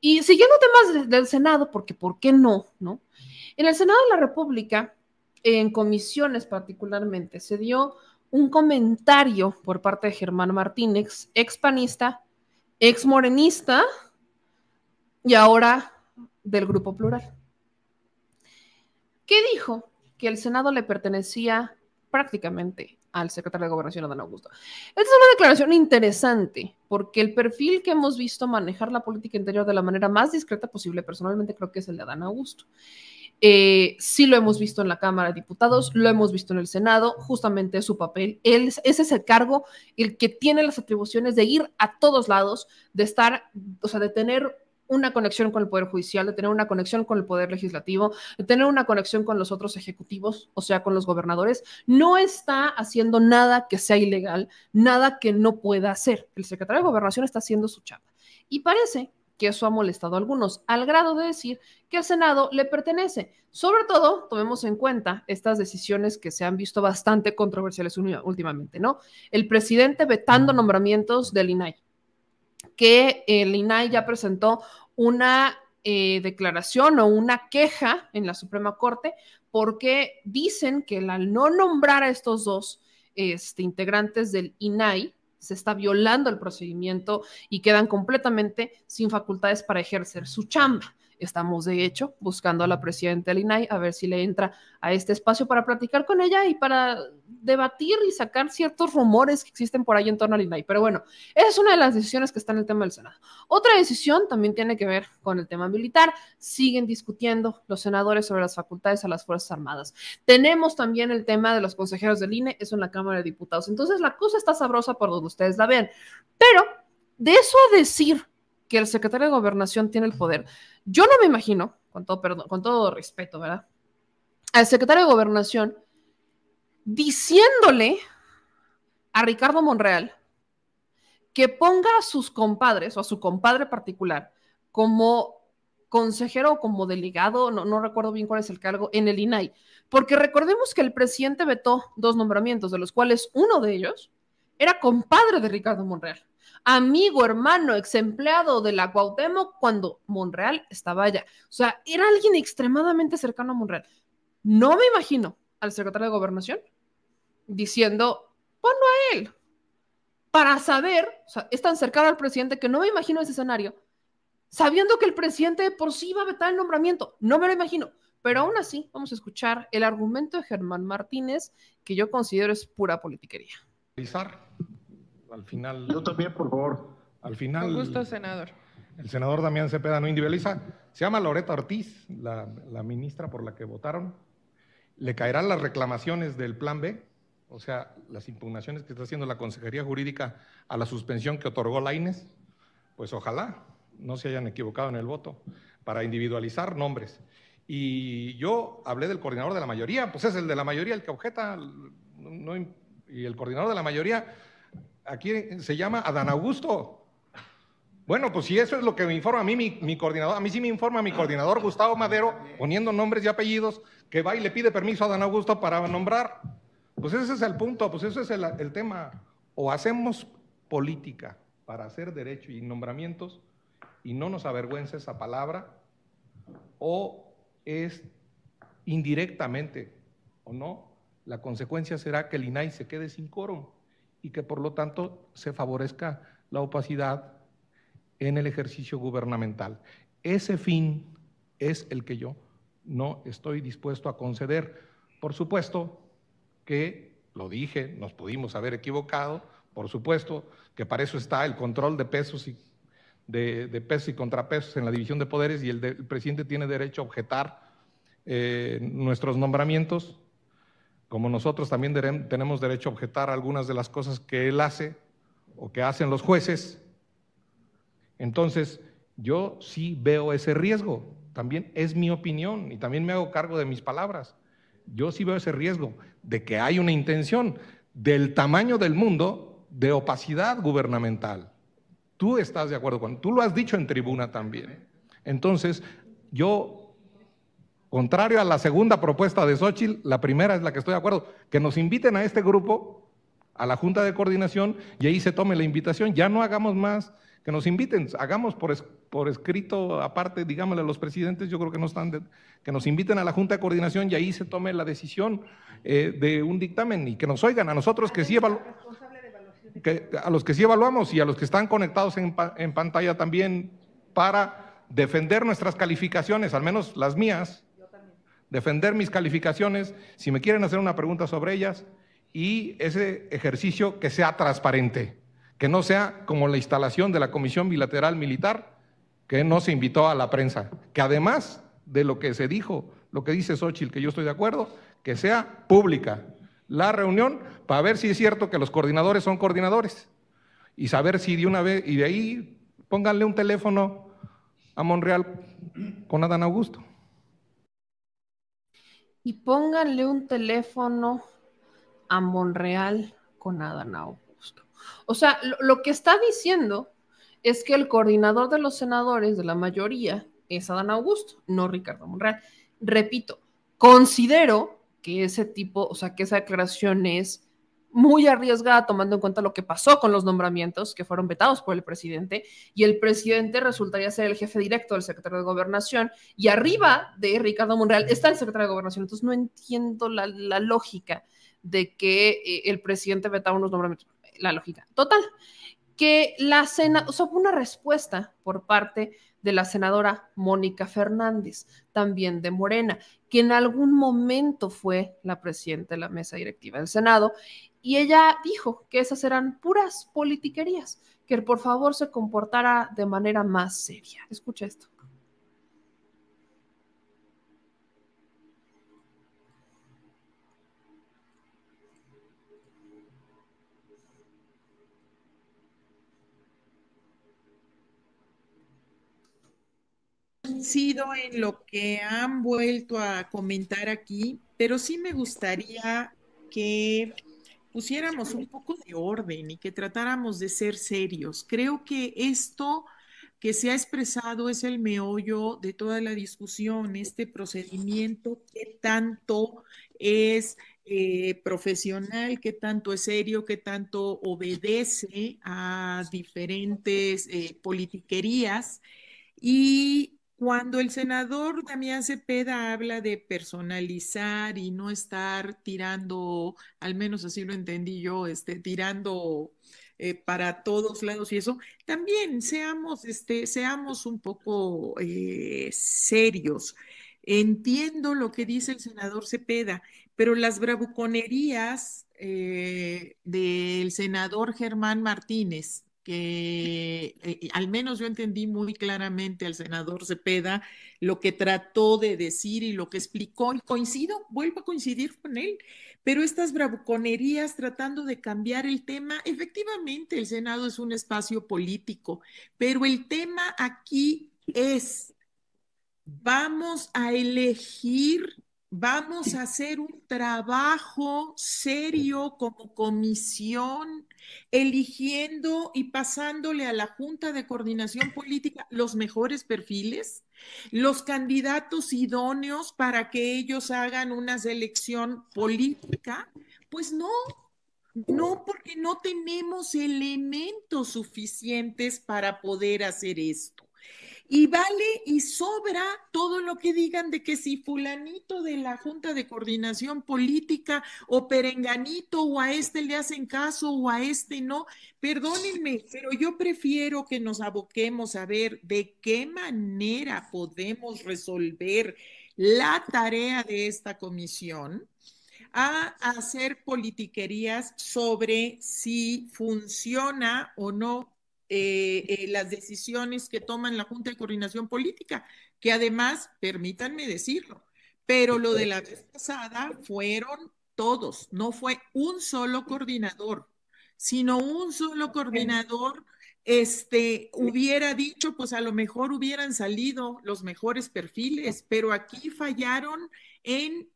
Y siguiendo temas del Senado, porque ¿por qué no? ¿No? En el Senado de la República, en comisiones particularmente, se dio un comentario por parte de Germán Martínez, ex panista, ex morenista y ahora del Grupo Plural. ¿Qué dijo? Que el Senado le pertenecía prácticamente al secretario de Gobernación, don Augusto. Esta es una declaración interesante porque el perfil que hemos visto manejar la política interior de la manera más discreta posible, personalmente creo que es el de Adán Augusto. Eh, sí lo hemos visto en la Cámara de Diputados, lo hemos visto en el Senado, justamente su papel. Él, ese es el cargo, el que tiene las atribuciones de ir a todos lados, de estar, o sea, de tener una conexión con el Poder Judicial, de tener una conexión con el Poder Legislativo, de tener una conexión con los otros ejecutivos, o sea, con los gobernadores, no está haciendo nada que sea ilegal, nada que no pueda hacer. El secretario de Gobernación está haciendo su chapa. Y parece que eso ha molestado a algunos, al grado de decir que al Senado le pertenece. Sobre todo, tomemos en cuenta estas decisiones que se han visto bastante controversiales últimamente, ¿no? El presidente vetando nombramientos del INAI que el INAI ya presentó una eh, declaración o una queja en la Suprema Corte porque dicen que al no nombrar a estos dos este, integrantes del INAI, se está violando el procedimiento y quedan completamente sin facultades para ejercer su chamba. Estamos, de hecho, buscando a la presidenta del a ver si le entra a este espacio para platicar con ella y para debatir y sacar ciertos rumores que existen por ahí en torno al INAI. Pero bueno, esa es una de las decisiones que está en el tema del Senado. Otra decisión también tiene que ver con el tema militar. Siguen discutiendo los senadores sobre las facultades a las Fuerzas Armadas. Tenemos también el tema de los consejeros del INE, eso en la Cámara de Diputados. Entonces la cosa está sabrosa por donde ustedes la ven Pero de eso a decir que el secretario de Gobernación tiene el poder, yo no me imagino, con todo, perdón, con todo respeto, ¿verdad? Al secretario de Gobernación diciéndole a Ricardo Monreal que ponga a sus compadres o a su compadre particular como consejero o como delegado, no, no recuerdo bien cuál es el cargo, en el INAI. Porque recordemos que el presidente vetó dos nombramientos, de los cuales uno de ellos era compadre de Ricardo Monreal amigo, hermano, ex empleado de la Cuauhtémoc cuando Monreal estaba allá. O sea, era alguien extremadamente cercano a Monreal. No me imagino al secretario de Gobernación diciendo, ponlo a él, para saber, o sea, es tan cercano al presidente que no me imagino ese escenario, sabiendo que el presidente por sí iba a vetar el nombramiento, no me lo imagino. Pero aún así, vamos a escuchar el argumento de Germán Martínez, que yo considero es pura politiquería al final. Yo también, por favor. Al final. Con gusto, senador. El senador Damián Cepeda no individualiza. Se llama Loreta Ortiz, la, la ministra por la que votaron. Le caerán las reclamaciones del Plan B, o sea, las impugnaciones que está haciendo la Consejería Jurídica a la suspensión que otorgó la INES. Pues ojalá no se hayan equivocado en el voto para individualizar nombres. Y yo hablé del coordinador de la mayoría, pues es el de la mayoría el que objeta, y el coordinador de la mayoría aquí se llama Adán Augusto. Bueno, pues si eso es lo que me informa a mí mi, coordinador, a mí sí me informa mi coordinador Gustavo Madero, poniendo nombres y apellidos, que va y le pide permiso a Adán Augusto para nombrar. Pues ese es el punto, pues ese es el, el tema. O hacemos política para hacer derecho y nombramientos, y no nos avergüenza esa palabra, o es indirectamente, o no, la consecuencia será que el INAI se quede sin quórum y que por lo tanto se favorezca la opacidad en el ejercicio gubernamental. Ese fin es el que yo no estoy dispuesto a conceder. Por supuesto que, lo dije, nos pudimos haber equivocado, por supuesto que para eso está el control de pesos y de, pesos y contrapesos en la división de poderes y el, presidente tiene derecho a objetar eh, nuestros nombramientos, como nosotros también tenemos derecho a objetar algunas de las cosas que él hace o que hacen los jueces, entonces yo sí veo ese riesgo. También es mi opinión y también me hago cargo de mis palabras. Yo sí veo ese riesgo de que hay una intención del tamaño del mundo de opacidad gubernamental. Tú estás de acuerdo con, tú lo has dicho en tribuna también. Entonces, yo Contrario a la segunda propuesta de Xochitl, la primera es la que estoy de acuerdo, que nos inviten a este grupo, a la Junta de Coordinación, y ahí se tome la invitación. Ya no hagamos más, que nos inviten, hagamos por, escrito, aparte, digámosle a los presidentes, yo creo que no están, que nos inviten a la Junta de Coordinación y ahí se tome la decisión eh, de un dictamen y que nos oigan a nosotros que sí evaluamos. a los que sí evaluamos y a los que están conectados en pantalla también para defender nuestras calificaciones, al menos las mías, defender mis calificaciones, si me quieren hacer una pregunta sobre ellas, y ese ejercicio que sea transparente, que no sea como la instalación de la Comisión Bilateral Militar, que no se invitó a la prensa, que además de lo que se dijo, lo que dice Xochitl, que yo estoy de acuerdo, que sea pública la reunión para ver si es cierto que los coordinadores son coordinadores y saber si de una vez, y de ahí pónganle un teléfono a Monreal con Adán Augusto y pónganle un teléfono a Monreal con Adán Augusto. O sea, lo, que está diciendo es que el coordinador de los senadores de la mayoría es Adán Augusto, no Ricardo Monreal. Repito, considero que ese tipo, o sea, que esa aclaración es muy arriesgada tomando en cuenta lo que pasó con los nombramientos que fueron vetados por el presidente y el presidente resultaría ser el jefe directo del secretario de gobernación y arriba de Ricardo Monreal está el secretario de gobernación. Entonces no entiendo la, lógica de que eh, el presidente vetaba unos nombramientos. La lógica. Total, que la cena o sea, una respuesta por parte de la senadora Mónica Fernández, también de Morena, que en algún momento fue la presidenta de la mesa directiva del Senado, y ella dijo que esas eran puras politiquerías, que por favor se comportara de manera más seria. Escucha esto. sido en lo que han vuelto a comentar aquí, pero sí me gustaría que pusiéramos un poco de orden y que tratáramos de ser serios. Creo que esto que se ha expresado es el meollo de toda la discusión, este procedimiento, que tanto es eh, profesional, que tanto es serio, que tanto obedece a diferentes eh, politiquerías. Y cuando el senador Damián Cepeda habla de personalizar y no estar tirando, al menos así lo entendí yo, este, tirando eh, para todos lados y eso, también seamos, este, seamos un poco eh, serios. Entiendo lo que dice el senador Cepeda, pero las bravuconerías eh, del senador Germán Martínez que eh, al menos yo entendí muy claramente al senador Cepeda lo que trató de decir y lo que explicó, y coincido, vuelvo a coincidir con él, pero estas bravuconerías tratando de cambiar el tema, efectivamente el Senado es un espacio político, pero el tema aquí es, vamos a elegir vamos a hacer un trabajo serio como comisión eligiendo y pasándole a la Junta de Coordinación Política los mejores perfiles, los candidatos idóneos para que ellos hagan una selección política? Pues no, no, porque no tenemos elementos suficientes para poder hacer esto y vale y sobra todo lo que digan de que si fulanito de la Junta de Coordinación Política o perenganito o a este le hacen caso o a este no, perdónenme, pero yo prefiero que nos aboquemos a ver de qué manera podemos resolver la tarea de esta comisión a hacer politiquerías sobre si funciona o no eh, eh, las decisiones que toman la Junta de Coordinación Política, que además, permítanme decirlo, pero lo de la vez pasada fueron todos, no fue un solo coordinador, sino un solo coordinador este hubiera dicho, pues a lo mejor hubieran salido los mejores perfiles, pero aquí fallaron en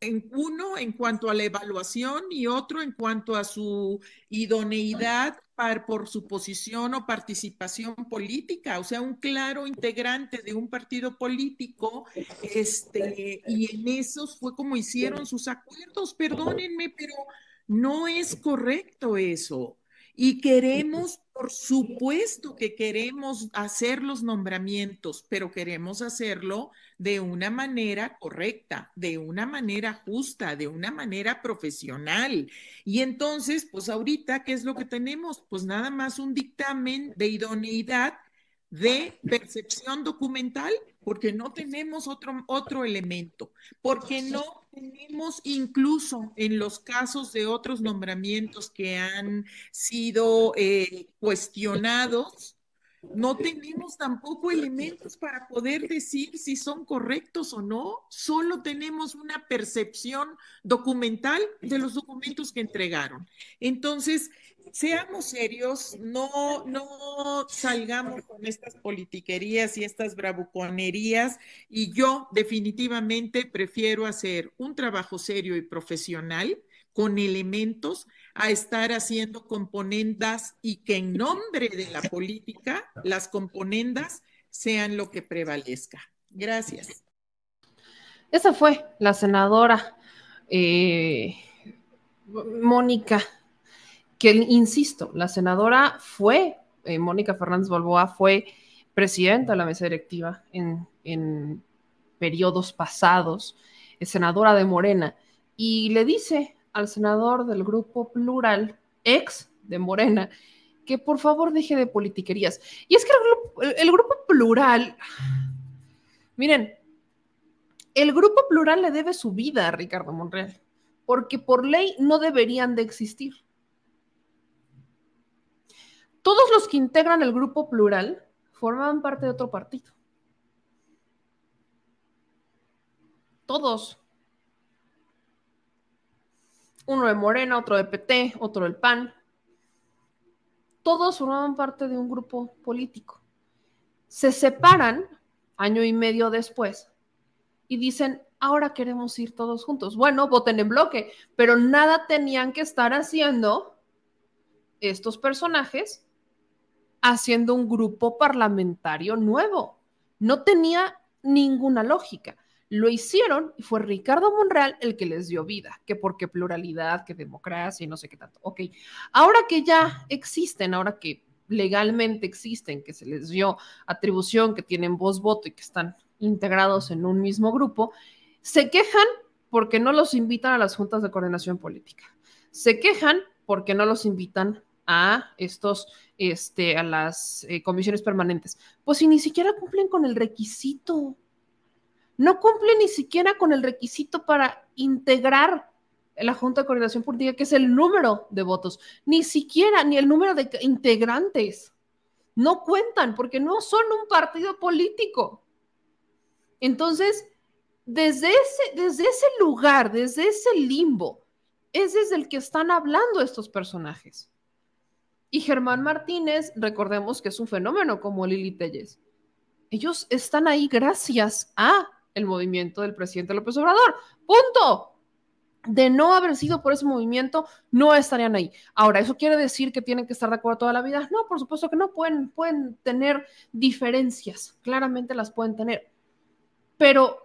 en uno en cuanto a la evaluación y otro en cuanto a su idoneidad por su posición o participación política, o sea, un claro integrante de un partido político, este, y en eso fue como hicieron sus acuerdos, perdónenme, pero no es correcto eso. Y queremos, por supuesto que queremos hacer los nombramientos, pero queremos hacerlo de una manera correcta, de una manera justa, de una manera profesional. Y entonces, pues ahorita, ¿qué es lo que tenemos? Pues nada más un dictamen de idoneidad de percepción documental, porque no tenemos otro, otro elemento, porque no tenemos incluso en los casos de otros nombramientos que han sido eh, cuestionados, no tenemos tampoco elementos para poder decir si son correctos o no, solo tenemos una percepción documental de los documentos que entregaron. Entonces, seamos serios, no, salgamos con estas politiquerías y estas bravuconerías. Y yo definitivamente prefiero hacer un trabajo serio y profesional con elementos a estar haciendo componendas y que en nombre de la política las componendas sean lo que prevalezca. Gracias. Esa fue la senadora eh, Mónica que, insisto, la senadora fue, eh, Mónica Fernández Balboa fue presidenta de la mesa directiva en, periodos pasados, senadora de Morena, y le dice al senador del grupo plural, ex de Morena, que por favor deje de politiquerías. Y es que el, el, grupo plural, miren, el grupo plural le debe su vida a Ricardo Monreal, porque por ley no deberían de existir todos los que integran el grupo plural formaban parte de otro partido. Todos. Uno de Morena, otro de PT, otro del PAN. Todos formaban parte de un grupo político. Se separan año y medio después y dicen, ahora queremos ir todos juntos. Bueno, voten en bloque, pero nada tenían que estar haciendo estos personajes haciendo un grupo parlamentario nuevo. No tenía ninguna lógica. Lo hicieron y fue Ricardo Monreal el que les dio vida, que porque pluralidad, que democracia y no sé qué tanto. Ok, ahora que ya existen, ahora que legalmente existen, que se les dio atribución, que tienen voz, voto y que están integrados en un mismo grupo, se quejan porque no los invitan a las juntas de coordinación política. Se quejan porque no los invitan a estos, este, a las eh, comisiones permanentes? Pues si ni siquiera cumplen con el requisito, no cumplen ni siquiera con el requisito para integrar la Junta de Coordinación Política, que es el número de votos, ni siquiera, ni el número de integrantes. No cuentan porque no son un partido político. Entonces, desde ese, desde ese lugar, desde ese limbo, es desde el que están hablando estos personajes. Y Germán Martínez, recordemos que es un fenómeno como Lili Telles. Ellos están ahí gracias a el movimiento del presidente López Obrador. Punto. De no haber sido por ese movimiento, no estarían ahí. Ahora, ¿eso quiere decir que tienen que estar de acuerdo toda la vida? No, por supuesto que no. Pueden, pueden tener diferencias. Claramente las pueden tener. Pero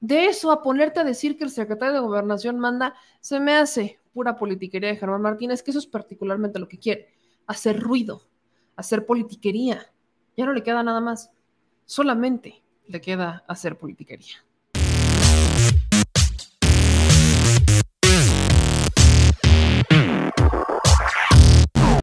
de eso a ponerte a decir que el secretario de gobernación manda, se me hace pura politiquería de Germán Martínez, que eso es particularmente lo que quiere hacer ruido, hacer politiquería. Ya no le queda nada más, solamente le queda hacer politiquería.